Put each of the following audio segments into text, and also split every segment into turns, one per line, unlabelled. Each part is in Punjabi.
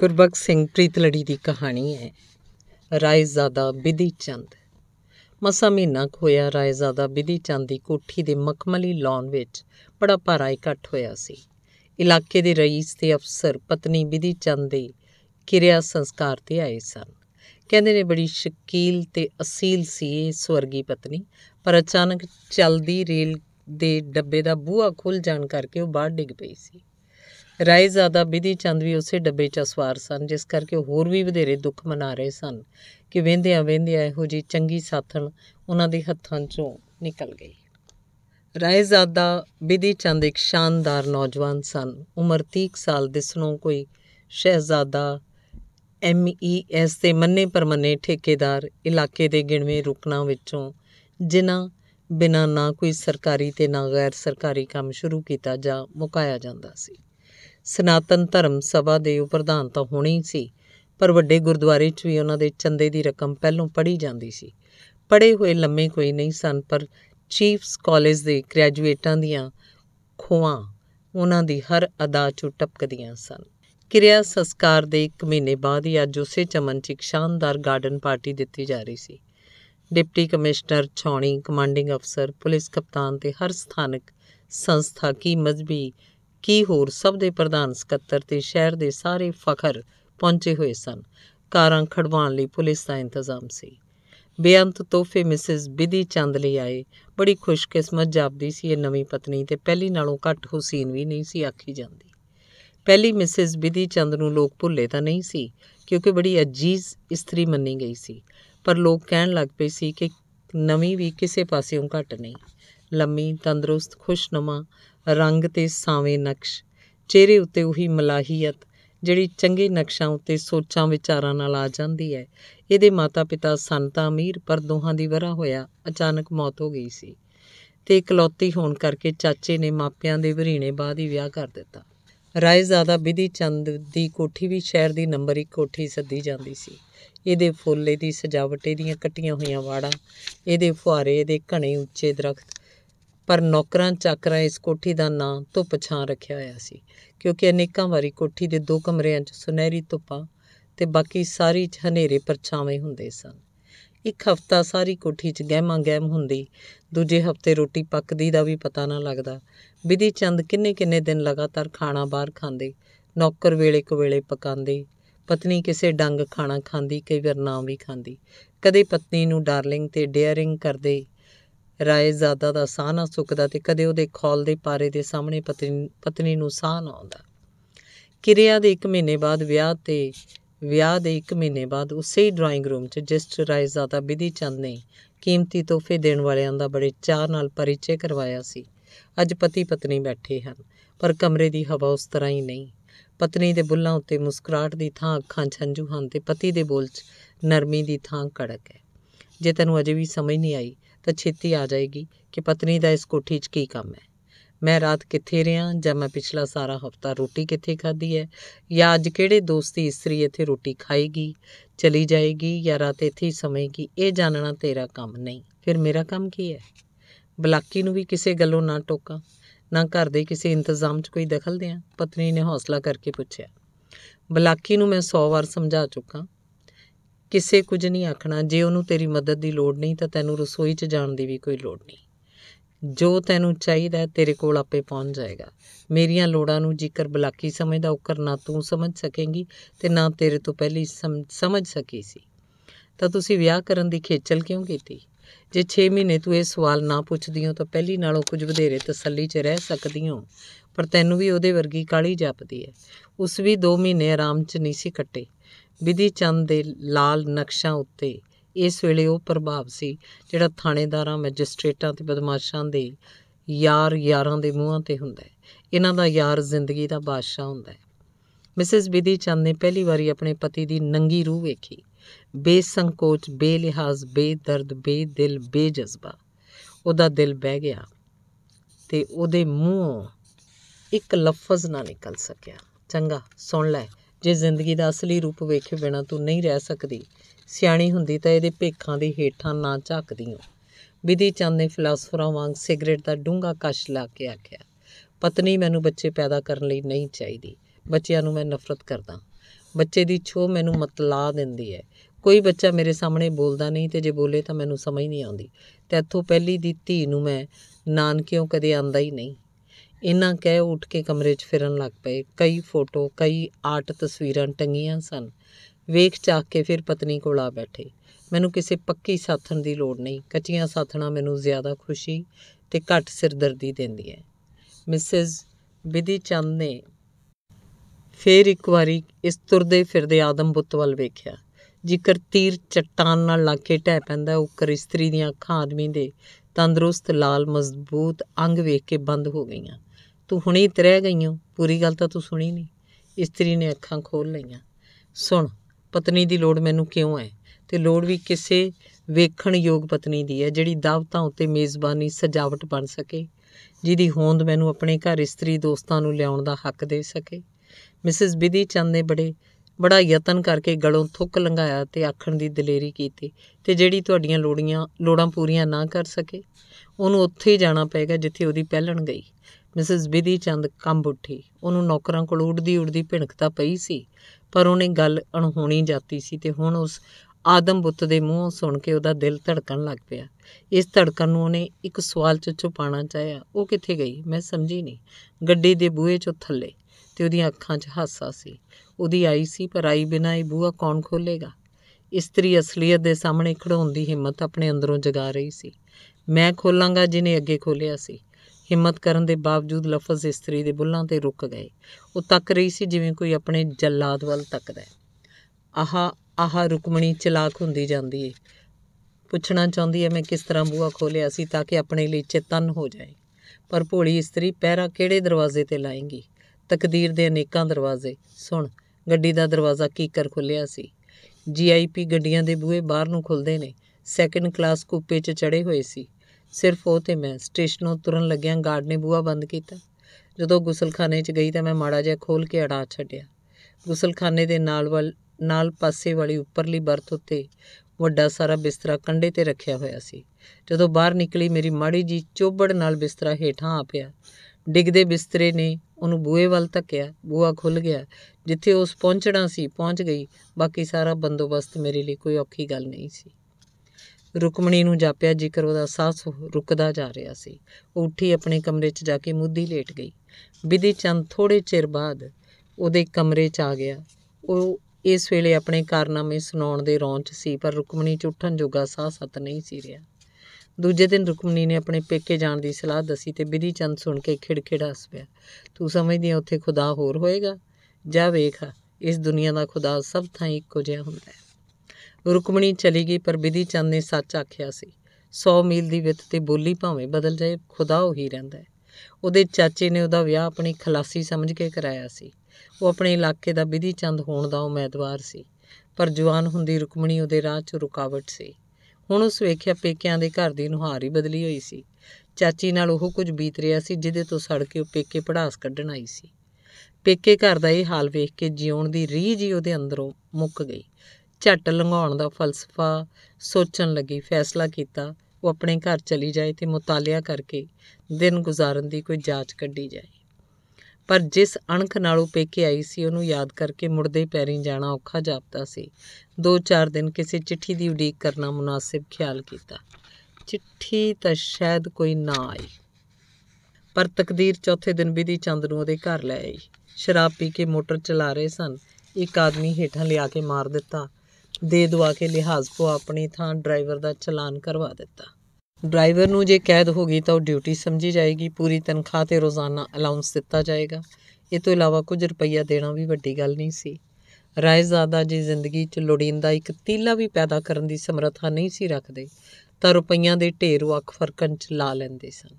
ਗੁਰਬਖਸ਼ ਸਿੰਘ ਪ੍ਰੀਤਲੜੀ ਦੀ ਕਹਾਣੀ ਹੈ ਰਾਏਜ਼ਾਦਾ ਬਿਧੀ ਚੰਦ ਮਸਾ ਮਹੀਨਾ ਹੋਇਆ ਰਾਏਜ਼ਾਦਾ ਬਿਧੀ ਚੰਦ ਦੀ ਕੋਠੀ ਦੇ ਮਖਮਲੀ ਲੌਨ ਵਿੱਚ ਬੜਾ ਭਾਰਾ ਇਕੱਠ ਹੋਇਆ ਸੀ ਇਲਾਕੇ ਦੇ ਰਈਸ ਤੇ ਅਫਸਰ ਪਤਨੀ ਬਿਧੀ ਚੰਦ ਦੇ ਕਿਰਿਆ ਸੰਸਕਾਰ ਤੇ ਆਏ ਸਨ ਕਹਿੰਦੇ ਨੇ ਬੜੀ ਸ਼ਕੀਲ ਤੇ ਅਸੀਲ ਸੀ ਇਹ ਸਵਰਗੀ ਪਤਨੀ ਪਰ ਅਚਾਨਕ ਚੱਲਦੀ ਰੇਲ ਦੇ ਡੱਬੇ ਦਾ ਬੂਹਾ ਖੁੱਲ ਜਾਣ ਕਰਕੇ ਉਹ ਬਾਹਰ ਡਿੱਗ ਪਈ ਸੀ ਜ਼ਾਦਾ ਬਿਧੀ ਚੰਦ ਵੀ ਉਸੇ ਡੱਬੇ 'ਚ ਸਵਾਰ ਸਨ ਜਿਸ ਕਰਕੇ ਹੋਰ ਵੀ ਵਧੇਰੇ ਦੁੱਖ ਮਨਾ ਰਹੇ ਸਨ ਕਿ ਵੇਂਦਿਆਂ ਵੇਂਦਿਆਂ ਇਹੋ ਜੀ ਚੰਗੀ ਸਾਥਣ ਉਹਨਾਂ ਦੇ ਹੱਥਾਂ 'ਚੋਂ ਨਿਕਲ ਗਈ ਜ਼ਾਦਾ ਬਿਧੀ ਚੰਦ ਇੱਕ ਸ਼ਾਨਦਾਰ ਨੌਜਵਾਨ ਸਨ ਉਮਰ 30 ਸਾਲ ਦਿਸਣੋਂ ਕੋਈ ਸ਼ਹਿਜ਼ਾਦਾ ਐਮਈਐਸ ਦੇ ਮੰਨੇ ਪਰਮੰਨੇ ਠੇਕੇਦਾਰ ਇਲਾਕੇ ਦੇ ਗਿਣਵੇਂ ਰੁਕਣਾ ਵਿੱਚੋਂ ਜਿਨ੍ਹਾਂ ਬਿਨਾਂ ਨਾ ਕੋਈ ਸਰਕਾਰੀ ਤੇ ਨਾ ਗੈਰ ਸਰਕਾਰੀ ਕੰਮ ਸ਼ੁਰੂ ਕੀਤਾ ਜਾਂ ਮੁਕਾਇਆ ਜਾਂਦਾ ਸੀ ਸਨਾਤਨ ਧਰਮ ਸਭਾ ਦੇ ਉਪਰਧਾਨ ਤਾਂ ਹੋਣੀ ਸੀ ਪਰ ਵੱਡੇ ਗੁਰਦੁਆਰੇ 'ਚ ਵੀ ਉਹਨਾਂ ਦੇ ਚੰਦੇ ਦੀ ਰਕਮ ਪਹਿਲੋਂ ਪੜੀ ਜਾਂਦੀ ਸੀ ਪੜੇ ਹੋਏ ਲੰਮੇ ਕੋਈ ਨਹੀਂ ਸਨ ਪਰ ਚੀਫਸ ਕਾਲਜ ਦੇ ਗ੍ਰੈਜੂਏਟਾਂ ਦੀਆਂ ਖੋਆਂ ਉਹਨਾਂ ਦੀ ਹਰ ਅਦਾ 'ਚੋਂ ਟਪਕਦੀਆਂ ਸਨ ਕਿਰਿਆ ਸੰਸਕਾਰ ਦੇ 1 ਮਹੀਨੇ ਬਾਅਦ ਹੀ ਅੱਜ ਉਸੇ ਚਮਨ 'ਚ ਇੱਕ ਸ਼ਾਨਦਾਰ ਗਾਰਡਨ ਪਾਰਟੀ ਦਿੱਤੀ ਜਾ ਰਹੀ ਸੀ ਡਿਪਟੀ ਕਮਿਸ਼ਨਰ ਛੌਣੀ ਕਮਾਂਡਿੰਗ ਅਫਸਰ ਪੁਲਿਸ ਕਪਤਾਨ ਤੇ ਹਰ ਸਥਾਨਕ ਸੰਸਥਾ ਕੀ ਮਜ਼ਬੀ ਕੀ ਹੋਰ ਸਭ ਦੇ ਪ੍ਰਧਾਨ ਸਕੱਤਰ ਤੇ ਸ਼ਹਿਰ ਦੇ ਸਾਰੇ ਫਖਰ ਪਹੁੰਚੇ ਹੋਏ ਸਨ ਕਾਰਾਂ ਖੜਵਾਉਣ ਲਈ ਪੁਲਿਸ ਦਾ ਇੰਤਜ਼ਾਮ ਸੀ ਬੇਅੰਤ ਤੋਹਫੇ ਮਿਸਿਸ ਬਿਧੀ ਚੰਦ ਲਈ ਆਏ ਬੜੀ ਖੁਸ਼ਕਿਸਮਤ ਜਾਪਦੀ ਸੀ ਇਹ ਨਵੀਂ ਪਤਨੀ ਤੇ ਪਹਿਲੀ ਨਾਲੋਂ ਘੱਟ ਹੁਸੀਨ ਵੀ ਨਹੀਂ ਸੀ ਆਖੀ ਜਾਂਦੀ ਪਹਿਲੀ ਮਿਸਿਸ ਬਿਧੀ ਚੰਦ ਨੂੰ ਲੋਕ ਭੁੱਲੇ ਤਾਂ ਨਹੀਂ ਸੀ ਕਿਉਂਕਿ ਬੜੀ ਅਜੀਜ਼ ਇਸਤਰੀ ਮੰਨੀ ਗਈ ਸੀ ਪਰ ਲੋਕ ਕਹਿਣ ਲੱਗ ਪਏ ਸੀ ਕਿ ਨਵੀਂ ਵੀ ਕਿਸੇ ਪਾਸਿਓਂ ਘੱਟ ਨਹੀਂ ਲੰਮੀ ਤੰਦਰੁਸਤ ਖੁਸ਼ਨਮਾ ਰੰਗ ਤੇ ਸਾਵੇਂ ਨਕਸ਼ ਚਿਹਰੇ ਉੱਤੇ ਉਹੀ ਮਲਾਹੀਅਤ ਜਿਹੜੀ ਚੰਗੇ ਨਕਸ਼ਾਂ ਉੱਤੇ ਸੋਚਾਂ ਵਿਚਾਰਾਂ ਨਾਲ ਆ ਜਾਂਦੀ ਹੈ ਇਹਦੇ ਮਾਤਾ-ਪਿਤਾ ਸਨ ਤਾਂ ਅਮੀਰ ਪਰ ਦੋਹਾਂ ਦੀ ਵਰਾ ਹੋਇਆ ਅਚਾਨਕ ਮੌਤ ਹੋ ਗਈ ਸੀ ਤੇ ਇਕਲੌਤੀ ਹੋਣ ਕਰਕੇ ਚਾਚੇ ਨੇ ਮਾਪਿਆਂ ਦੇ ਵਰੀਣੇ ਬਾਅਦ ਹੀ ਵਿਆਹ ਕਰ ਦਿੱਤਾ ਜ਼ਾਦਾ ਬਿਧੀ ਚੰਦ ਦੀ ਕੋਠੀ ਵੀ ਸ਼ਹਿਰ ਦੀ ਨੰਬਰ 1 ਕੋਠੀ ਸੱਦੀ ਜਾਂਦੀ ਸੀ ਇਹਦੇ ਫੁੱਲੇ ਦੀ ਸਜਾਵਟੇ ਦੀਆਂ ਕੱਟੀਆਂ ਹੋਈਆਂ ਵਾੜਾਂ ਇਹਦੇ ਫੁਹਾਰੇ ਇਹਦੇ ਘਣੇ ਉੱਚੇ ਦਰਖਤ ਪਰ ਨੌਕਰਾਂ ਚਾਕਰਾਂ ਇਸ ਕੋਠੀ ਦਾ ਨਾਂ ਧੁੱਪ ਛਾਂ ਰੱਖਿਆ ਹੋਇਆ ਸੀ ਕਿਉਂਕਿ ਅਨੇਕਾਂ ਵਾਰੀ ਕੋਠੀ ਦੇ ਦੋ ਕਮਰਿਆਂ 'ਚ ਸੁਨਹਿਰੀ ਧੁੱਪਾਂ ਤੇ ਬਾਕੀ ਸਾਰੀ 'ਚ ਹਨੇਰੇ ਪਰਛਾਵੇਂ ਹੁੰਦੇ ਸਨ ਇੱਕ ਹਫਤਾ ਸਾਰੀ ਕੋਠੀ 'ਚ ਗਹਿਮਾ ਗਹਿਮ ਹੁੰਦੀ ਦੂਜੇ ਹਫਤੇ ਰੋਟੀ ਪੱਕਦੀ ਦਾ ਵੀ ਪਤਾ ਨਾ ਲੱਗਦਾ ਵਿਧੀ ਚੰਦ ਕਿੰਨੇ ਕਿੰਨੇ ਦਿਨ ਲਗਾਤਾਰ ਖਾਣਾ ਬਾਹਰ ਖਾਂਦੇ ਨੌਕਰ ਵੇਲੇ ਕੁਵੇਲੇ ਪਕਾਉਂਦੇ ਪਤਨੀ ਕਿਸੇ ਡੰਗ ਖਾਣਾ ਖਾਂਦੀ ਕਈ ਵਾਰ ਨਾ ਵੀ ਖਾਂਦੀ ਕਦੇ ਪਤਨੀ ਨੂੰ ਡਾਰਲਿੰਗ ਤੇ ਡੇਅਰਿੰਗ ਕਰਦੇ ਰਾਏ ਜ਼ਾਦਾ ਦਾ ਸਾਹ ਨਾ ਸੁੱਕਦਾ ਤੇ ਕਦੇ ਉਹਦੇ ਖੌਲ ਦੇ ਪਾਰੇ ਦੇ ਸਾਹਮਣੇ ਪਤਨੀ ਨੂੰ ਸਾਹ ਨਾ ਆਉਂਦਾ ਕਿਰਿਆ ਦੇ 1 ਮਹੀਨੇ ਬਾਅਦ ਵਿਆਹ ਤੇ ਵਿਆਹ ਦੇ 1 ਮਹੀਨੇ ਬਾਅਦ ਉਸੇ ਹੀ ਡਰਾਇੰਗ ਰੂਮ 'ਚ ਜਿਸ 'ਚ ਜ਼ਾਦਾ ਬਿਧੀ ਚੰਦ ਨੇ ਕੀਮਤੀ ਤੋਹਫੇ ਦੇਣ ਵਾਲਿਆਂ ਦਾ ਬੜੇ ਚਾਹ ਨਾਲ ਪਰਿਚੈ ਕਰਵਾਇਆ ਸੀ ਅੱਜ ਪਤੀ ਪਤਨੀ ਬੈਠੇ ਹਨ ਪਰ ਕਮਰੇ ਦੀ ਹਵਾ ਉਸ ਤਰ੍ਹਾਂ ਹੀ ਨਹੀਂ ਪਤਨੀ ਦੇ ਬੁੱਲਾਂ ਉੱਤੇ ਮੁਸਕਰਾਟ ਦੀ ਥਾਂ ਅੱਖਾਂ ਛੰਝੂ ਹਨ ਤੇ ਪਤੀ ਦੇ ਬੋਲ 'ਚ ਨਰਮੀ ਦੀ ਥਾਂ ਕੜਕ ਹੈ ਜੇ ਤੈਨੂੰ ਅਜੇ ਵੀ ਸਮਝ ਨਹੀਂ ਆਈ ਤਾਂ ਛੇਤੀ ਆ ਜਾਏਗੀ ਕਿ ਪਤਨੀ ਦਾ ਇਸ ਕੋਠੀ 'ਚ ਕੀ ਕੰਮ ਹੈ ਮੈਂ ਰਾਤ ਕਿੱਥੇ ਰਿਆਂ ਜਾਂ ਮੈਂ ਪਿਛਲਾ ਸਾਰਾ ਹਫਤਾ ਰੋਟੀ ਕਿੱਥੇ ਖਾਧੀ ਹੈ ਜਾਂ ਅੱਜ ਕਿਹੜੇ ਦੋਸਤੀ ਇਸਤਰੀ ਇੱਥੇ ਰੋਟੀ ਖਾਏਗੀ ਚਲੀ ਜਾਏਗੀ ਜਾਂ ਰਾਤ ਇੱਥੇ ਹੀ ਸਮੇਗੀ ਇਹ ਜਾਣਨਾ ਤੇਰਾ ਕੰਮ ਨਹੀਂ ਫਿਰ ਮੇਰਾ ਕੰਮ ਕੀ ਹੈ ਬਲਾਕੀ ਨੂੰ ਵੀ ਕਿਸੇ ਗੱਲੋਂ ਨਾ ਟੋਕਾਂ ਨਾ ਘਰ ਦੇ ਕਿਸੇ ਇੰਤਜ਼ਾਮ 'ਚ ਕੋਈ ਦਖਲ ਦੇਆਂ ਪਤਨੀ ਨੇ ਹੌਸਲਾ ਕਰਕੇ ਪੁੱਛਿਆ ਬਲਾਕੀ ਨੂੰ ਮੈਂ 100 ਵਾਰ ਸਮਝਾ ਚੁੱਕਾ ਕਿਸੇ ਕੁਝ ਨਹੀਂ ਆਖਣਾ ਜੇ ਉਹਨੂੰ ਤੇਰੀ ਮਦਦ ਦੀ ਲੋੜ ਨਹੀਂ ਤਾਂ ਤੈਨੂੰ ਰਸੋਈ 'ਚ ਜਾਣ ਦੀ ਵੀ ਕੋਈ ਲੋੜ ਨਹੀਂ ਜੋ ਤੈਨੂੰ ਚਾਹੀਦਾ ਤੇਰੇ ਕੋਲ ਆਪੇ ਪਹੁੰਚ ਜਾਏਗਾ ਮੇਰੀਆਂ ਲੋੜਾਂ ਨੂੰ ਜੇਕਰ ਬਲਾਕੀ ਸਮਝਦਾ ਉਹ ਕਰਨਾ ਤੂੰ ਸਮਝ ਸਕੇਂਗੀ ਤੇ ਨਾ ਤੇਰੇ ਤੋਂ ਪਹਿਲੀ ਸਮਝ ਸਕੀ ਸੀ ਤਾਂ ਤੁਸੀਂ ਵਿਆਹ ਕਰਨ ਦੀ ਖੇਚਲ ਕਿਉਂ ਕੀਤੀ ਜੇ 6 ਮਹੀਨੇ ਤੂੰ ਇਹ ਸਵਾਲ ਨਾ ਪੁੱਛਦੀ ਹੋ ਤਾਂ ਪਹਿਲੀ ਨਾਲੋਂ ਕੁਝ ਵਧੇਰੇ ਤਸੱਲੀ 'ਚ ਰਹਿ ਸਕਦੀ ਹੋ ਪਰ ਤੈਨੂੰ ਵੀ ਉਹਦੇ ਵਰਗੀ ਕਾਲੀ ਜਾਪਦੀ ਹੈ ਉਸ ਵੀ 2 ਮਹੀਨੇ ਆਰਾਮ 'ਚ ਨਹੀਂ ਸੀ ਕੱਟੇ ਵਿਧੀ ਚੰਦ ਦੇ ਲਾਲ ਨਕਸ਼ਾਂ ਉੱਤੇ ਇਸ ਵੇਲੇ ਉਹ ਪ੍ਰਭਾਵ ਸੀ ਜਿਹੜਾ ਥਾਣੇਦਾਰਾਂ ਮੈਜਿਸਟ੍ਰੇਟਾਂ ਤੇ ਬਦਮਾਸ਼ਾਂ ਦੇ ਯਾਰ ਯਾਰਾਂ ਦੇ ਮੂੰਹਾਂ ਤੇ ਹੁੰਦਾ ਹੈ ਇਹਨਾਂ ਦਾ ਯਾਰ ਜ਼ਿੰਦਗੀ ਦਾ ਬਾਦਸ਼ਾਹ ਹੁੰਦਾ ਹੈ ਮਿਸਿਸ ਵਿਧੀ ਚੰਦ ਨੇ ਪਹਿਲੀ ਵਾਰੀ ਆਪਣੇ ਪਤੀ ਦੀ ਨੰਗੀ ਰੂਹ ਵੇਖੀ ਬੇਸੰਕੋਚ ਬੇਲਿਹਾਜ਼ ਬੇਦਰਦ ਬੇਦਿਲ ਬੇਜਜ਼ਬਾ ਉਹਦਾ ਦਿਲ ਬਹਿ ਗਿਆ ਤੇ ਉਹਦੇ ਮੂੰਹੋਂ ਇੱਕ ਲਫ਼ਜ਼ ਨਾ ਨਿਕਲ ਸਕਿਆ ਚੰਗਾ ਸੁਣ ਲੈ ਜੇ ਜ਼ਿੰਦਗੀ ਦਾ ਅਸਲੀ ਰੂਪ ਵੇਖੇ ਬਿਨਾ ਤੂੰ ਨਹੀਂ ਰਹਿ ਸਕਦੀ ਸਿਆਣੀ ਹੁੰਦੀ ਤਾਂ ਇਹਦੇ ਭੇਖਾਂ ਦੇ ਹੇਠਾਂ ਨਾ ਹੋ ਵਿਧੀ ਚੰਦ ਨੇ ਫਿਲਾਸਫਰਾਂ ਵਾਂਗ ਸਿਗਰਟ ਦਾ ਡੂੰਘਾ ਕਸ਼ ਲਾ ਕੇ ਆਖਿਆ ਪਤਨੀ ਮੈਨੂੰ ਬੱਚੇ ਪੈਦਾ ਕਰਨ ਲਈ ਨਹੀਂ ਚਾਹੀਦੀ ਬੱਚਿਆਂ ਨੂੰ ਮੈਂ ਨਫ਼ਰਤ ਕਰਦਾ ਬੱਚੇ ਦੀ ਛੋ ਮੈਨੂੰ ਮਤਲਾ ਦਿੰਦੀ ਹੈ ਕੋਈ ਬੱਚਾ ਮੇਰੇ ਸਾਹਮਣੇ ਬੋਲਦਾ ਨਹੀਂ ਤੇ ਜੇ ਬੋਲੇ ਤਾਂ ਮੈਨੂੰ ਸਮਝ ਨਹੀਂ ਆਉਂਦੀ ਤੇ ਇਥੋਂ ਪਹਿਲੀ ਦੀ ਧੀ ਨੂੰ ਮੈਂ ਨਾਨਕਿਓ ਕਦੇ ਆਂਦਾ ਹੀ ਨਹੀਂ ਇਨਾ ਕਹਿ ਉੱਠ ਕੇ ਕਮਰੇ 'ਚ ਫਿਰਨ ਲੱਗ ਪਏ ਕਈ ਫੋਟੋ ਕਈ ਆਰਟ ਤਸਵੀਰਾਂ ਟੰਗੀਆਂ ਸਨ ਵੇਖ ਚਾਕ ਕੇ ਫਿਰ ਪਤਨੀ ਕੋਲ ਆ ਬੈਠੇ ਮੈਨੂੰ ਕਿਸੇ ਪੱਕੀ ਸਾਥਣ ਦੀ ਲੋੜ ਨਹੀਂ ਕੱਚੀਆਂ ਸਾਥਣਾ ਮੈਨੂੰ ਜ਼ਿਆਦਾ ਖੁਸ਼ੀ ਤੇ ਘੱਟ ਸਿਰਦਰਦੀ ਦਿੰਦੀ ਹੈ ਮਿਸਿਸ ਵਿਦੀ ਚੰਦ ਨੇ ਫੇਰ ਇੱਕ ਵਾਰੀ ਇਸ ਤੁਰਦੇ ਫਿਰਦੇ ਆਦਮ ਬੁੱਤ ਵੱਲ ਵੇਖਿਆ ਜਿਕਰ ਤੀਰ ਚਟਾਨ ਨਾਲ ਲਾ ਕੇ ਟਹਿ ਪੈਂਦਾ ਉਹ ਇਸਤਰੀ ਦੀਆਂ ਅੱਖਾਂ ਆਦਮੀ ਦੇ ਤੰਦਰੁਸਤ ਲਾਲ ਮਜ਼ਬੂਤ ਅੰਗ ਵੇਖ ਕੇ ਬੰਦ ਹੋ ਗਈਆਂ ਤੂੰ ਹੁਣੇ ਹੀ ਤਰੇ ਗਈਓ ਪੂਰੀ ਗੱਲ ਤਾਂ ਤੂੰ ਸੁਣੀ ਨਹੀਂ ਇਸਤਰੀ ਨੇ ਅੱਖਾਂ ਖੋਲ ਲਈਆਂ ਸੁਣ ਪਤਨੀ ਦੀ ਲੋੜ ਮੈਨੂੰ ਕਿਉਂ ਹੈ ਤੇ ਲੋੜ ਵੀ ਕਿਸੇ ਵੇਖਣ ਯੋਗ ਪਤਨੀ ਦੀ ਹੈ ਜਿਹੜੀ ਦਾਵਤਾਂ ਉੱਤੇ ਮੇਜ਼ਬਾਨੀ ਸਜਾਵਟ ਬਣ ਸਕੇ ਜਿਹਦੀ ਹੋਂਦ ਮੈਨੂੰ ਆਪਣੇ ਘਰ ਇਸਤਰੀ ਦੋਸਤਾਂ ਨੂੰ ਲਿਆਉਣ ਦਾ ਹੱਕ ਦੇ ਸਕੇ ਮਿਸਿਸ ਬਿਧੀ ਚੰਦ ਨੇ ਬੜੇ ਬੜਾ ਯਤਨ ਕਰਕੇ ਗਲੋਂ ਥੁੱਕ ਲੰਘਾਇਆ ਤੇ ਆਖਣ ਦੀ ਦਲੇਰੀ ਕੀਤੀ ਤੇ ਜਿਹੜੀ ਤੁਹਾਡੀਆਂ ਲੋੜੀਆਂ ਲੋੜਾਂ ਪੂਰੀਆਂ ਨਾ ਕਰ ਸਕੇ ਉਹਨੂੰ ਉੱਥੇ ਹੀ ਜਾਣਾ ਪਏਗਾ ਜਿੱਥੇ ਉਹਦੀ ਪਹਿਲਣ ਗਈ ਮਿਸਿਸ ਬਿਧੀ ਚੰਦ ਕੰਬ ਉੱਠੀ ਉਹਨੂੰ ਨੌਕਰਾਂ ਕੋਲ ਉੱਡਦੀ ਉੱਡਦੀ ਭਿਣਕ ਤਾਂ ਪਈ ਸੀ ਪਰ ਉਹਨੇ ਗੱਲ ਅਣਹੋਣੀ ਜਾਤੀ ਸੀ ਤੇ ਹੁਣ ਉਸ ਆਦਮ ਬੁੱਤ ਦੇ ਮੂੰਹੋਂ ਸੁਣ ਕੇ ਉਹਦਾ ਦਿਲ ਧੜਕਣ ਲੱਗ ਪਿਆ ਇਸ ਧੜਕਣ ਨੂੰ ਉਹਨੇ ਇੱਕ ਸਵਾਲ ਚ ਛੁਪਾਣਾ ਚਾਹਿਆ ਉਹ ਕਿੱਥੇ ਗਈ ਮੈਂ ਸਮਝੀ ਨਹੀਂ ਗੱਡੀ ਦੇ ਬੂਹੇ ਚੋਂ ਥੱਲੇ ਤੇ ਉਹਦੀਆਂ ਅੱਖਾਂ 'ਚ ਹਾਸਾ ਸੀ ਉਹਦੀ ਆਈ ਸੀ ਪਰ ਆਈ ਬਿਨਾਂ ਇਹ ਬੂਹਾ ਕੌਣ ਖੋਲੇਗਾ ਇਸਤਰੀ ਅਸਲੀਅਤ ਦੇ ਸਾਹਮਣੇ ਖੜੋਣ ਦੀ ਹਿੰਮਤ ਆਪਣੇ ਅੰਦਰੋਂ ਜਗਾ ਰਹੀ ਸੀ ਮੈਂ ਖੋਲਾਂਗਾ ਜਿਨੇ ਅੱਗੇ ਖੋਲਿਆ ਸੀ ਹਿੰਮਤ ਕਰਨ ਦੇ ਬਾਵਜੂਦ ਲਫ਼ਜ਼ ਇਸਤਰੀ ਦੇ ਬੁੱਲਾਂ ਤੇ ਰੁਕ ਗਏ ਉਹ ਤੱਕ ਰਹੀ ਸੀ ਜਿਵੇਂ ਕੋਈ ਆਪਣੇ ਜੱਲਾਦ ਵੱਲ ਤੱਕਦਾ ਹੈ ਆਹਾ ਆਹਾ ਰੁਕਮਣੀ ਚਲਾਕ ਹੁੰਦੀ ਜਾਂਦੀ ਏ ਪੁੱਛਣਾ ਚਾਹੁੰਦੀ ਐ ਮੈਂ ਕਿਸ ਤਰ੍ਹਾਂ ਬੂਆ ਖੋਲਿਆ ਸੀ ਤਾਂ ਕਿ ਆਪਣੇ ਲਈ ਚੇਤਨ ਹੋ ਜਾਏ ਪਰ ਭੋਲੀ ਇਸਤਰੀ ਪਹਿਰਾ ਕਿਹੜੇ ਦਰਵਾਜ਼ੇ ਤੇ ਲਾਏਗੀ ਤਕਦੀਰ ਦੇ ਅਨੇਕਾਂ ਦਰਵਾਜ਼ੇ ਸੁਣ ਗੱਡੀ ਦਾ ਦਰਵਾਜ਼ਾ ਕੀਕਰ ਖੁੱਲਿਆ ਸੀ ਜੀਆਈਪੀ ਗੱਡੀਆਂ ਦੇ ਬੂਹੇ ਬਾਹਰ ਨੂੰ ਖੁੱਲਦੇ ਨੇ ਸੈਕੰਡ ਕਲਾਸ ਕੂਪੇ 'ਚ ਚੜੇ ਹੋਏ ਸੀ ਸਿਰਫ ਉਹ ਤੇ ਮੈਂ ਸਟੇਸ਼ਨੋਂ ਤੁਰਨ ਲੱਗਿਆਂ ਗਾਰਡ ਨੇ ਬੂਹਾ ਬੰਦ ਕੀਤਾ ਜਦੋਂ ਗੁਸਲਖਾਨੇ 'ਚ ਗਈ ਤਾਂ ਮੈਂ ਮਾੜਾ ਜਿਹਾ ਖੋਲ ਕੇ ਅੜਾ ਛੱਡਿਆ ਗੁਸਲਖਾਨੇ ਦੇ ਨਾਲ ਵੱਲ ਨਾਲ ਪਾਸੇ ਵਾਲੀ ਉੱਪਰਲੀ ਬਰਥ ਉੱਤੇ ਵੱਡਾ ਸਾਰਾ ਬਿਸਤਰਾ ਕੰਡੇ ਤੇ ਰੱਖਿਆ ਹੋਇਆ ਸੀ ਜਦੋਂ ਬਾਹਰ ਨਿਕਲੀ ਮੇਰੀ ਮਾੜੀ ਜੀ ਚੋਬੜ ਨਾਲ ਬਿਸਤਰਾ ਹੇਠਾਂ ਆ ਪਿਆ ਡਿੱਗਦੇ ਬਿਸਤਰੇ ਨੇ ਉਹਨੂੰ ਬੂਹੇ ਵੱਲ ਧੱਕਿਆ ਬੂਹਾ ਖੁੱਲ ਗਿਆ ਜਿੱਥੇ ਉਸ ਪਹੁੰਚਣਾ ਸੀ ਪਹੁੰਚ ਗਈ ਬਾਕੀ ਸਾਰਾ ਬੰਦੋਬਸਤ ਮੇਰੇ ਲਈ ਕੋਈ ਔਖੀ ਗੱਲ ਨਹੀਂ ਸੀ ਰੁਕਮਣੀ ਨੂੰ ਜਾਪਿਆ ਜਿਕਰ ਉਹਦਾ ਸਾਹ ਰੁਕਦਾ ਜਾ ਰਿਹਾ ਸੀ ਉਹ ਉੱਠੀ ਆਪਣੇ ਕਮਰੇ 'ਚ ਜਾ ਕੇ ਮੁੱਧੀ ਲੇਟ ਗਈ ਵਿਧੀ ਚੰਦ ਥੋੜੇ ਚਿਰ ਬਾਅਦ ਉਹਦੇ ਕਮਰੇ 'ਚ ਆ ਗਿਆ ਉਹ ਇਸ ਵੇਲੇ ਆਪਣੇ ਕਾਰਨਾਮੇ ਸੁਣਾਉਣ ਦੇ ਰੌਂਚ ਸੀ ਪਰ ਰੁਕਮਣੀ 'ਚ ਉੱਠਣ ਜੋਗਾ ਸਾਹ ਸਤ ਨਹੀਂ ਸੀ ਰਿਹਾ ਦੂਜੇ ਦਿਨ ਰੁਕਮਣੀ ਨੇ ਆਪਣੇ ਪੇਕੇ ਜਾਣ ਦੀ ਸਲਾਹ ਦੱਸੀ ਤੇ ਵਿਧੀ ਚੰਦ ਸੁਣ ਕੇ ਖਿੜਖਿੜ ਹੱਸ ਪਿਆ ਤੂੰ ਸਮਝਦੀ ਹੈ ਉੱਥੇ ਖੁਦਾ ਹੋਰ ਹੋਏਗਾ ਜਾ ਵੇਖ ਇਸ ਦੁਨੀਆ ਦਾ ਖੁਦਾ ਸਭ ਥਾਂ ਇੱਕੋ ਜਿਹਾ ਹੁੰਦਾ ਹੈ ਰੁਕਮਣੀ ਚਲੀ ਗਈ ਪਰ ਬਿਧੀ ਚੰਦ ਨੇ ਸੱਚ ਆਖਿਆ ਸੀ 100 ਮੀਲ ਦੀ ਵਿੱਥ ਤੇ ਬੋਲੀ ਭਾਵੇਂ ਬਦਲ ਜਾਏ ਖੁਦਾ ਉਹੀ ਰਹਿੰਦਾ ਹੈ ਉਹਦੇ ਚਾਚੇ ਨੇ ਉਹਦਾ ਵਿਆਹ ਆਪਣੀ ਖਲਾਸੀ ਸਮਝ ਕੇ ਕਰਾਇਆ ਸੀ ਉਹ ਆਪਣੇ ਇਲਾਕੇ ਦਾ ਬਿਧੀ ਚੰਦ ਹੋਣ ਦਾ ਉਮੀਦਵਾਰ ਸੀ ਪਰ ਜਵਾਨ ਹੁੰਦੀ ਰੁਕਮਣੀ ਉਹਦੇ ਰਾਹ 'ਚ ਰੁਕਾਵਟ ਸੀ ਹੁਣ ਉਸ ਵੇਖਿਆ ਪੇਕਿਆਂ ਦੇ ਘਰ ਦੀ ਨੁਹਾਰ ਹੀ ਬਦਲੀ ਹੋਈ ਸੀ ਚਾਚੀ ਨਾਲ ਉਹ ਕੁਝ ਬੀਤ ਰਿਹਾ ਸੀ ਜਿਹਦੇ ਤੋਂ ਸੜ ਕੇ ਉਹ ਪੇਕੇ ਪੜਾਸ ਕੱਢਣ ਆਈ ਸੀ ਪੇਕੇ ਘਰ ਦਾ ਇਹ ਹਾਲ ਵੇਖ ਕੇ ਜਿਉਣ ਦੀ ਰੀਝ ਹੀ ਉਹਦੇ ਅੰਦਰੋਂ ਮੁੱਕ ਗਈ ਝੱਟ ਲੰਘਾਉਣ ਦਾ ਫਲਸਫਾ ਸੋਚਣ ਲੱਗੀ ਫੈਸਲਾ ਕੀਤਾ ਉਹ ਆਪਣੇ ਘਰ ਚਲੀ ਜਾਏ ਤੇ ਮੁਤਾਲਿਆ ਕਰਕੇ ਦਿਨ ਗੁਜ਼ਾਰਨ ਦੀ ਕੋਈ ਜਾਂਚ ਕੱਢੀ ਜਾਏ ਪਰ ਜਿਸ ਅਣਖ ਨਾਲ ਉਹ ਪੇਕੇ ਆਈ ਸੀ ਉਹਨੂੰ ਯਾਦ ਕਰਕੇ ਮੁਰਦੇ ਪੈਰੀਂ ਜਾਣਾ ਔਖਾ ਜਾਪਦਾ ਸੀ ਦੋ ਚਾਰ ਦਿਨ ਕਿਸੇ ਚਿੱਠੀ ਦੀ ਉਡੀਕ ਕਰਨਾ ਮੁਨਾਸਿਬ ਖਿਆਲ ਕੀਤਾ ਚਿੱਠੀ ਤਾਂ ਸ਼ਾਇਦ ਕੋਈ ਨਾ ਆਈ ਪਰ ਤਕਦੀਰ ਚੌਥੇ ਦਿਨ ਵੀ ਦੀ ਚੰਦ ਨੂੰ ਉਹਦੇ ਘਰ ਲੈ ਆਈ ਸ਼ਰਾਬ ਪੀ ਕੇ ਮੋਟਰ ਚਲਾ ਰਹੇ ਸਨ ਇੱਕ ਆਦਮੀ ਹੇਠਾਂ ਲਿਆ ਕੇ ਮਾਰ ਦਿੱਤਾ ਦੇ ਦਵਾ ਕੇ ਲਿਹਾਜ਼ ਪੋ ਆਪਣੀ ਥਾਂ ਡਰਾਈਵਰ ਦਾ ਚਲਾਨ ਕਰਵਾ ਦਿੱਤਾ ਡਰਾਈਵਰ ਨੂੰ ਜੇ ਕੈਦ ਹੋ ਗਈ ਤਾਂ ਉਹ ਡਿਊਟੀ ਸਮਝੀ ਜਾਏਗੀ ਪੂਰੀ ਤਨਖਾਹ ਤੇ ਰੋਜ਼ਾਨਾ ਅਲਾਉਂਸ ਦਿੱਤਾ ਜਾਏਗਾ ਇਹ ਤੋਂ ਇਲਾਵਾ ਕੁਝ ਰੁਪਈਆ ਦੇਣਾ ਵੀ ਵੱਡੀ ਗੱਲ ਨਹੀਂ ਸੀ ਜ਼ਾਦਾ ਜੀ ਜ਼ਿੰਦਗੀ 'ਚ ਲੋੜੀਂਦਾ ਇੱਕ ਤੀਲਾ ਵੀ ਪੈਦਾ ਕਰਨ ਦੀ ਸਮਰੱਥਾ ਨਹੀਂ ਸੀ ਰੱਖਦੇ ਤਾਂ ਰੁਪਈਆਂ ਦੇ ਢੇਰ ਉਹ ਅੱਖ ਫਰਕਣ 'ਚ ਲਾ ਲੈਂਦੇ ਸਨ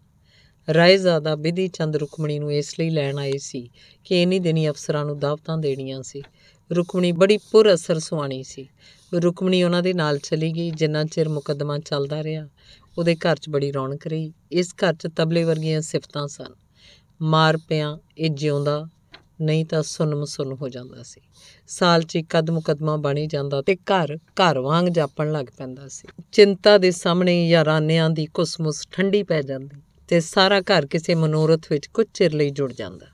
ਜ਼ਾਦਾ ਬਿਧੀ ਚੰਦ ਰੁਕਮਣੀ ਨੂੰ ਇਸ ਲਈ ਲੈਣ ਆਏ ਸੀ ਕਿ ਇਨੀ ਦਿਨੀ ਅਫਸਰਾਂ ਨੂੰ ਦਾਵਤਾਂ ਦੇਣੀਆਂ ਸੀ ਰੁਕਮਣੀ ਬੜੀ ਪੁਰ ਅਸਰ ਸੁਆਣੀ ਸੀ ਰੁਕਮਣੀ ਉਹਨਾਂ ਦੇ ਨਾਲ ਚਲੀ ਗਈ ਜਿੰਨਾ ਚਿਰ ਮੁਕੱਦਮਾ ਚੱਲਦਾ ਰਿਹਾ ਉਹਦੇ ਘਰ 'ਚ ਬੜੀ ਰੌਣਕ ਰਹੀ ਇਸ ਘਰ 'ਚ ਤਬਲੇ ਵਰਗੀਆਂ ਸਿਫਤਾਂ ਸਨ ਮਾਰ ਪਿਆ ਇਹ ਜਿਉਂਦਾ ਨਹੀਂ ਤਾਂ ਸੁਨਮ ਸੁਨ ਹੋ ਜਾਂਦਾ ਸੀ ਸਾਲ 'ਚ ਕਦ ਮੁਕਦਮਾ ਬਣੀ ਜਾਂਦਾ ਤੇ ਘਰ ਘਰ ਵਾਂਗ ਜਾਪਣ ਲੱਗ ਪੈਂਦਾ ਸੀ ਚਿੰਤਾ ਦੇ ਸਾਹਮਣੇ ਯਾਰਾਨਿਆਂ ਦੀ ਕੁਸਮੁਸ ਠੰਡੀ ਪੈ ਜਾਂਦੀ ਤੇ ਸਾਰਾ ਘਰ ਕਿਸੇ ਮਨੋਰਥ ਵਿੱਚ ਕੁਝ ਚਿਰ ਲਈ ਜੁੜ ਜਾਂਦਾ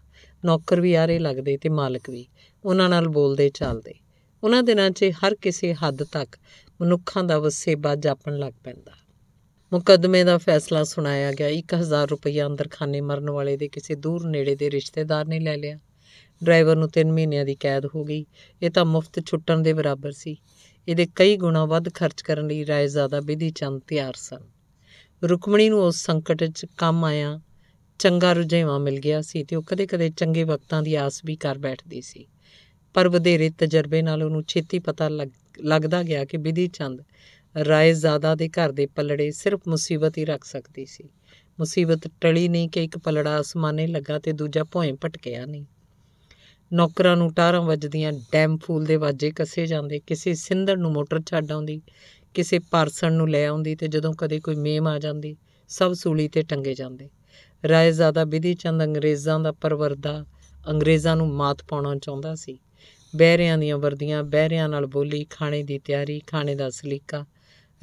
ਨੌਕਰ ਵੀ ਆਰੇ ਲੱਗਦੇ ਤੇ ਮਾਲਕ ਵੀ ਉਹਨਾਂ ਨਾਲ ਬੋਲਦੇ ਚੱਲਦੇ ਉਹਨਾਂ ਦਿਨਾਂ 'ਚ ਹਰ ਕਿਸੇ ਹੱਦ ਤੱਕ ਮਨੁੱਖਾਂ ਦਾ ਵਸੇਬਾ ਜਾਪਣ ਲੱਗ ਪੈਂਦਾ ਮੁਕੱਦਮੇ ਦਾ ਫੈਸਲਾ ਸੁਣਾਇਆ ਗਿਆ 1000 ਰੁਪਇਆ ਅੰਦਰਖਾਨੇ ਮਰਨ ਵਾਲੇ ਦੇ ਕਿਸੇ ਦੂਰ ਨੇੜੇ ਦੇ ਰਿਸ਼ਤੇਦਾਰ ਨੇ ਲੈ ਲਿਆ ਡਰਾਈਵਰ ਨੂੰ 3 ਮਹੀਨਿਆਂ ਦੀ ਕੈਦ ਹੋ ਗਈ ਇਹ ਤਾਂ ਮੁਫਤ ਛੁੱਟਣ ਦੇ ਬਰਾਬਰ ਸੀ ਇਹਦੇ ਕਈ ਗੁਣਾ ਵੱਧ ਖਰਚ ਕਰਨ ਲਈ ਰਾਏ ਜ਼ਿਆਦਾ ਵਿਧੀ ਚੰਦ ਤਿਆਰ ਸਨ ਰੁਕਮਣੀ ਨੂੰ ਉਸ ਸੰਕਟ 'ਚ ਕੰਮ ਆਇਆ ਚੰਗਾ ਰੁਝੇਵਾ ਮਿਲ ਗਿਆ ਸੀ ਤੇ ਉਹ ਕਦੇ-ਕਦੇ ਚੰਗੇ ਵਕਤਾਂ ਦੀ ਆਸ ਵੀ ਕਰ ਬੈਠਦੀ ਸੀ ਪਰ ਵਧੇਰੇ ਤਜਰਬੇ ਨਾਲ ਉਹਨੂੰ ਛੇਤੀ ਪਤਾ ਲੱਗਦਾ ਗਿਆ ਕਿ ਵਿਧੀ ਚੰਦ ਰਾਏ ਜ਼ਿਆਦਾ ਦੇ ਘਰ ਦੇ ਪਲੜੇ ਸਿਰਫ ਮੁਸੀਬਤ ਹੀ ਰੱਖ ਸਕਦੀ ਸੀ ਮੁਸੀਬਤ ਟਲੀ ਨਹੀਂ ਕਿ ਇੱਕ ਪਲੜਾ ਅਸਮਾਨੇ ਲੱਗਾ ਤੇ ਦੂਜਾ ਭੋਏ ਭਟਕਿਆ ਨਹੀਂ ਨੌਕਰਾਂ ਨੂੰ ਟਾਰਾਂ ਵੱਜਦੀਆਂ ਡੈਮ ਫੂਲ ਦੇ ਵਾਜੇ ਕੱਸੇ ਜਾਂਦੇ ਕਿਸੇ ਸਿੰਧਰ ਨੂੰ ਮੋਟਰ ਛੱਡ ਆਉਂਦੀ ਕਿਸੇ ਪਰਸਨ ਨੂੰ ਲੈ ਆਉਂਦੀ ਤੇ ਜਦੋਂ ਕਦੇ ਕੋਈ ਮੇਮ ਆ ਜਾਂਦੀ ਸਭ ਸੂਲੀ ਤੇ ਟੰਗੇ ਜਾਂਦੇ ਰਾਏਜ਼ਾਦਾ ਵਿਧੀ ਚੰਦ ਅੰਗਰੇਜ਼ਾਂ ਦਾ ਪਰਵਰਦਾ ਅੰਗਰੇਜ਼ਾਂ ਨੂੰ ਮਾਤ ਪਾਉਣਾ ਚਾਹੁੰਦਾ ਸੀ ਬਹਿਰਿਆਂ ਦੀਆਂ ਵਰਦੀਆਂ ਬਹਿਰਿਆਂ ਨਾਲ ਬੋਲੀ ਖਾਣੇ ਦੀ ਤਿਆਰੀ ਖਾਣੇ ਦਾ ਸਲੀਕਾ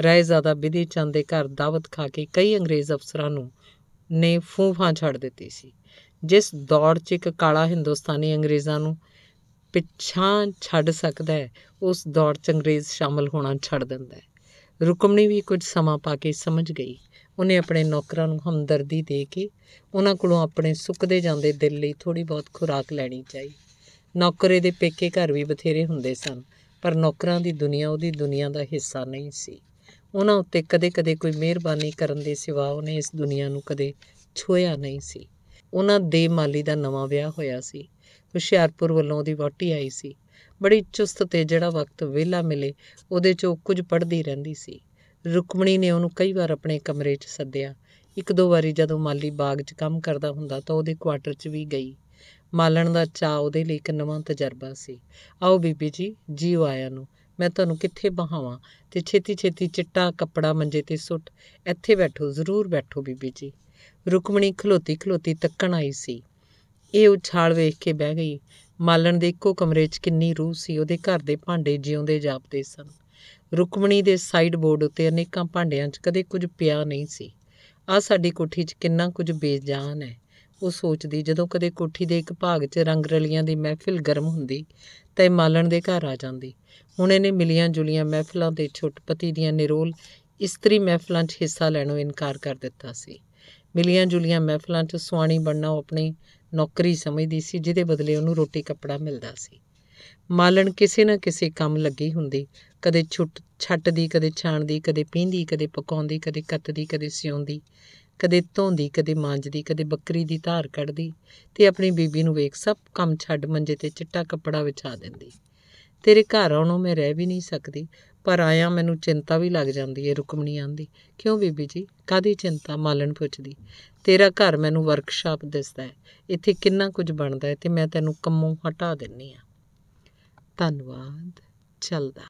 ਰਾਏਜ਼ਾਦਾ ਵਿਧੀ ਚੰਦ ਦੇ ਘਰ ਦਾਵਤ ਖਾ ਕੇ ਕਈ ਅੰਗਰੇਜ਼ ਅਫਸਰਾਂ ਨੂੰ ਨੇ ਫੂਫਾਂ ਛੱਡ ਦਿੱਤੀ ਸੀ ਜਿਸ ਦੌੜ 'ਚ ਇੱਕ ਕਾਲਾ ਹਿੰਦੁਸਤਾਨੀ ਅੰਗਰੇਜ਼ਾਂ ਨੂੰ ਪਿੱਛਾਂ ਛੱਡ ਸਕਦਾ ਹੈ ਉਸ ਦੌੜ 'ਚ ਅੰਗਰੇਜ਼ ਸ਼ਾਮਲ ਹੋਣਾ ਛੱਡ ਦਿੰਦਾ ਹੈ ਰੁਕਮਣੀ ਵੀ ਕੁਝ ਸਮਾਂ ਪਾ ਕੇ ਸਮਝ ਗਈ ਉਹਨੇ ਆਪਣੇ ਨੌਕਰਾਂ ਨੂੰ ਹਮਦਰਦੀ ਦੇ ਕੇ ਉਹਨਾਂ ਕੋਲੋਂ ਆਪਣੇ ਸੁੱਕਦੇ ਜਾਂਦੇ ਦਿਲ ਲਈ ਥੋੜੀ ਬਹੁਤ ਖੁਰਾਕ ਲੈਣੀ ਚਾਹੀ ਨੌਕਰੇ ਦੇ ਪੇਕੇ ਘਰ ਵੀ ਬਥੇਰੇ ਹੁੰਦੇ ਸਨ ਪਰ ਨੌਕਰਾਂ ਦੀ ਦੁਨੀਆ ਉਹਦੀ ਦੁਨੀਆ ਦਾ ਹਿੱਸਾ ਨਹੀਂ ਸੀ ਉਹਨਾਂ ਉੱਤੇ ਕਦੇ-ਕਦੇ ਕੋਈ ਮਿਹਰਬਾਨੀ ਕਰਨ ਦੇ ਸਿਵਾ ਉਹਨੇ ਇਸ ਦੁਨੀਆ ਨੂੰ ਕਦੇ ਛੋਇਆ ਨਹੀਂ ਸੀ ਉਹਨਾਂ ਦੇ ਮਾਲੀ ਦਾ ਨਵਾਂ ਵਿਆਹ ਹੋਇਆ ਸੀ ਹੁਸ਼ਿਆਰਪੁਰ ਵੱਲੋਂ ਉਹਦੀ ਵਾਟੀ ਆਈ ਸੀ ਬੜੀ ਚੁਸਤ ਤੇ ਜਿਹੜਾ ਵਕਤ ਵਿਹਲਾ ਮਿਲੇ ਉਹਦੇ 'ਚ ਕੁਝ ਪੜ੍ਹਦੀ ਰਹਿੰਦੀ ਸੀ ਰੁਕਮਣੀ ਨੇ ਉਹਨੂੰ ਕਈ ਵਾਰ ਆਪਣੇ ਕਮਰੇ 'ਚ ਸੱਦਿਆ ਇੱਕ ਦੋ ਵਾਰੀ ਜਦੋਂ ਮਾਲੀ ਬਾਗ 'ਚ ਕੰਮ ਕਰਦਾ ਹੁੰਦਾ ਤਾਂ ਉਹਦੇ ਕੁਆਟਰ 'ਚ ਵੀ ਗਈ ਮਾਲਣ ਦਾ ਚਾਹ ਉਹਦੇ ਲਈ ਇੱਕ ਨਵਾਂ ਤਜਰਬਾ ਸੀ ਆਓ ਬੀਬੀ ਜੀ ਜੀ ਆਇਆ ਨੂੰ ਮੈਂ ਤੁਹਾਨੂੰ ਕਿੱਥੇ ਬਹਾਵਾਂ ਤੇ ਛੇਤੀ ਛੇਤੀ ਚਿੱਟਾ ਕੱਪੜਾ ਮੰਜੇ ਤੇ ਸੁੱਟ ਇੱਥੇ ਬੈਠੋ ਜ਼ਰੂਰ ਬੈਠੋ ਬੀਬੀ ਜੀ ਰੁਕਮਣੀ ਖਲੋਤੀ ਖਲੋਤੀ ਤੱਕਣ ਆਈ ਸੀ ਇਹ ਉਛਾਲ ਵੇਖ ਕੇ ਬਹਿ ਗਈ ਮਾਲਣ ਦੇ ਇੱਕੋ ਕਮਰੇ 'ਚ ਕਿੰਨੀ ਰੂਹ ਸੀ ਉਹਦੇ ਘਰ ਦੇ ਭਾਂਡੇ ਜਿਉਂਦੇ ਜਾਪਦੇ ਸਨ ਰੁਕਮਣੀ ਦੇ ਸਾਈਡ ਬੋਰਡ ਉੱਤੇ ਅਨੇਕਾਂ ਭਾਂਡਿਆਂ 'ਚ ਕਦੇ ਕੁਝ ਪਿਆ ਨਹੀਂ ਸੀ ਆ ਸਾਡੀ ਕੋਠੀ 'ਚ ਕਿੰਨਾ ਕੁਝ ਬੇਜਾਨ ਹੈ ਉਹ ਸੋਚਦੀ ਜਦੋਂ ਕਦੇ ਕੋਠੀ ਦੇ ਇੱਕ ਭਾਗ 'ਚ ਰੰਗ ਰਲੀਆਂ ਦੀ ਮਹਿਫਿਲ ਗਰਮ ਹੁੰਦੀ ਤਾਂ ਇਹ ਮਾਲਣ ਦੇ ਘਰ ਆ ਜਾਂਦੀ ਹੁਣ ਇਹਨੇ ਮਿਲੀਆਂ ਜੁਲੀਆਂ ਮਹਿਫਲਾਂ ਦੇ ਛੁੱਟਪਤੀ ਦੀਆਂ ਨਿਰੋਲ ਇਸਤਰੀ ਮਹਿਫਲਾਂ 'ਚ ਹਿੱਸਾ ਲੈਣੋਂ ਇਨਕਾਰ ਕਰ ਦਿੱਤਾ ਸੀ ਮਿਲੀਆਂ ਜੁਲੀਆਂ ਮਹਿਫਲਾਂ 'ਚ ਸੁਆਣੀ ਬਣਨਾ ਉਹ ਆਪਣੀ ਨੌਕਰੀ ਸਮਝਦੀ ਸੀ ਜਿਹਦੇ ਬਦਲੇ ਉਹਨੂੰ ਰੋਟੀ ਕੱਪੜਾ ਮਿਲਦਾ ਸੀ ਮਾਲਣ ਕਿਸੇ ਨਾ ਕਿਸੇ ਕੰਮ ਲੱਗੀ ਹੁੰਦੀ ਕਦੇ ਛੁੱਟ ਛੱਟਦੀ ਕਦੇ ਛਾਣਦੀ ਕਦੇ ਪੀਂਦੀ ਕਦੇ ਪਕਾਉਂਦੀ ਕਦੇ ਕੱਤਦੀ ਕਦੇ ਸਿਉਂਦੀ ਕਦੇ ਧੋਂਦੀ ਕਦੇ ਮਾਂਜਦੀ ਕਦੇ ਬੱਕਰੀ ਦੀ ਧਾਰ ਕੱਢਦੀ ਤੇ ਆਪਣੀ ਬੀਬੀ ਨੂੰ ਵੇਖ ਸਭ ਕੰਮ ਛੱਡ ਮੰਜੇ ਤੇ ਚਿੱਟਾ ਕੱਪੜਾ ਵਿਛਾ ਦਿੰਦੀ ਤੇਰੇ ਘਰ ਆਉਣੋਂ ਮੈਂ ਰਹਿ ਵੀ ਨਹੀਂ ਸਕਦੀ ਪਰ ਆਇਆ ਮੈਨੂੰ ਚਿੰਤਾ ਵੀ ਲੱਗ ਜਾਂਦੀ ਏ ਰੁਕਮਣੀ ਆਂਦੀ ਕਿਉਂ ਬੀਬੀ ਜੀ ਕਾਦੀ ਚਿੰਤਾ ਮਾਲਣ ਪੁੱਛਦੀ ਤੇਰਾ ਘਰ ਮੈਨੂੰ ਵਰਕਸ਼ਾਪ ਦਿਸਦਾ ਹੈ ਇੱਥੇ ਕਿੰਨਾ ਕੁਝ ਬਣਦਾ ਹੈ ਤੇ ਮੈਂ ਤੈਨੂੰ ਕੰਮੋਂ ਹਟਾ ਦਿੰਨੀ ਆ ਧੰਨਵਾਦ ਚੱਲਦਾ